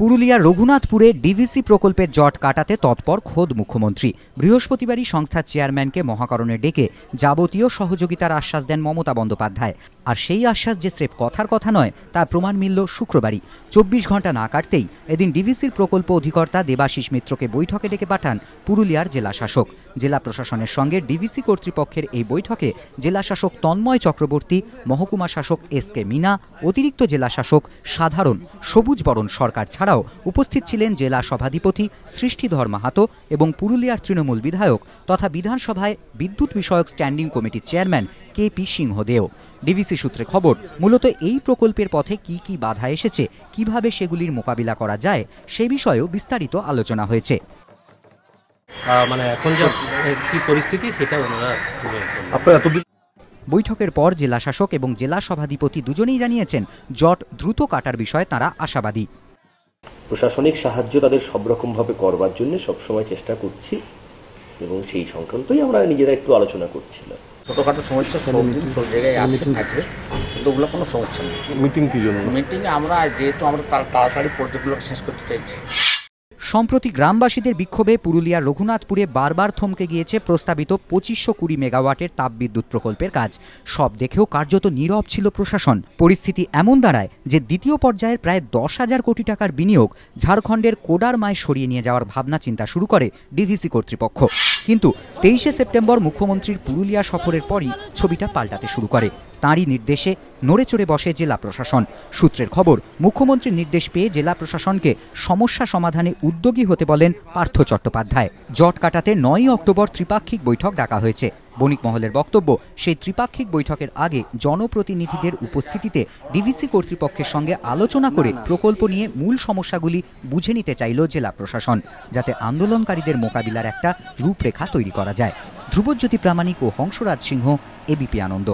পুরুলিয়ার রঘুনাথপুরে ডিভিসি প্রকল্পের জট কাটাতে তৎপর খোদ মুখ্যমন্ত্রী বৃহস্পতিবারই সংস্থার চেয়ারম্যানকে মহাকরণে ডেকে যাবতীয় সহযোগিতার আশ্বাস দেন মমতা বন্দ্যোপাধ্যায় আর সেই আশ্বাস যে স্রেফ কথার কথা নয় তার প্রমাণ মিলল শুক্রবারই চব্বিশ ঘন্টা না কাটতেই এদিন ডিভিসির প্রকল্প অধিকর্তা দেবাশিস মিত্রকে বৈঠকে ডেকে পাঠান পুরুলিয়ার জেলা শাসক জেলা প্রশাসনের সঙ্গে ডিভিসি কর্তৃপক্ষের এই বৈঠকে জেলা শাসক তন্ময় চক্রবর্তী মহকুমা শাসক এস কে মিনা অতিরিক্ত জেলা শাসক সাধারণ সবুজ বরণ সরকার ছাড়াও উপস্থিত ছিলেন জেলা সভাধিপতি সৃষ্টিধর মাহাতো এবং পুরুলিয়ার তৃণমূল বিধায়ক তথা বিধানসভায় বিদ্যুৎ বিষয়ক স্ট্যান্ডিং কমিটির chairman K P Singhdeo DVC সূত্রে খবর মূলত এই প্রকল্পের পথে কি কি বাধা এসেছে কিভাবে সেগুলির মোকাবিলা করা যায় সে বিষয়েও বিস্তারিত আলোচনা হয়েছে মানে এখন যা কি পরিস্থিতি সেটা ওনারা আপনারা বৈঠকের পর জেলা শাসক এবং জেলা সভাধিপতি দুজনেই জানিয়েছেন জট দ্রুত কাটার বিষয়ে তারা আশাবাদী প্রশাসনিক সাহায্য তাদের সব রকমভাবে করবার জন্য সবসময় চেষ্টা করছি এবং সেই সংক্রান্তই আমরা নিজেরা একটু আলোচনা করছিলাম ছোটখাটো সমস্যা থাকে কিন্তু ওগুলো কোনো সমস্যা নেই মিটিং কি জন্য মিটিংয়ে আমরা যেহেতু আমরা তাড়াতাড়ি প্রজেক্টগুলোকে শেষ করতে চাইছি সম্প্রতি গ্রামবাসীদের বিক্ষোভে পুরুলিয়ার রঘুনাথপুরে বারবার থমকে গিয়েছে প্রস্তাবিত পঁচিশশো কুড়ি মেগাওয়াটের তাপবিদ্যুৎ প্রকল্পের কাজ সব দেখেও কার্যত নীরব ছিল প্রশাসন পরিস্থিতি এমন দাঁড়ায় যে দ্বিতীয় পর্যায়ের প্রায় দশ হাজার কোটি টাকার বিনিয়োগ ঝাড়খণ্ডের কোডারমায় সরিয়ে নিয়ে যাওয়ার ভাবনা চিন্তা শুরু করে ডিভিসি কর্তৃপক্ষ কিন্তু তেইশে সেপ্টেম্বর মুখ্যমন্ত্রীর পুরুলিয়া সফরের পরই ছবিটা পাল্টাতে শুরু করে তাঁরই নির্দেশে নড়েচড়ে বসে জেলা প্রশাসন সূত্রের খবর মুখ্যমন্ত্রীর নির্দেশ পেয়ে জেলা প্রশাসনকে সমস্যা সমাধানে উদ্যোগী হতে বলেন পার্থ চট্টোপাধ্যায় জট কাটাতে নয়ই অক্টোবর ত্রিপাক্ষিক বৈঠক ডাকা হয়েছে বণিক মহলের বক্তব্য সেই ত্রিপাক্ষিক বৈঠকের আগে জনপ্রতিনিধিদের উপস্থিতিতে ডিভিসি কর্তৃপক্ষের সঙ্গে আলোচনা করে প্রকল্প নিয়ে মূল সমস্যাগুলি বুঝে নিতে চাইল জেলা প্রশাসন যাতে আন্দোলনকারীদের মোকাবিলার একটা রূপরেখা তৈরি করা যায় ধ্রুবজ্যোতি প্রামাণিক ও হংসরাজ সিংহ এবিপি আনন্দ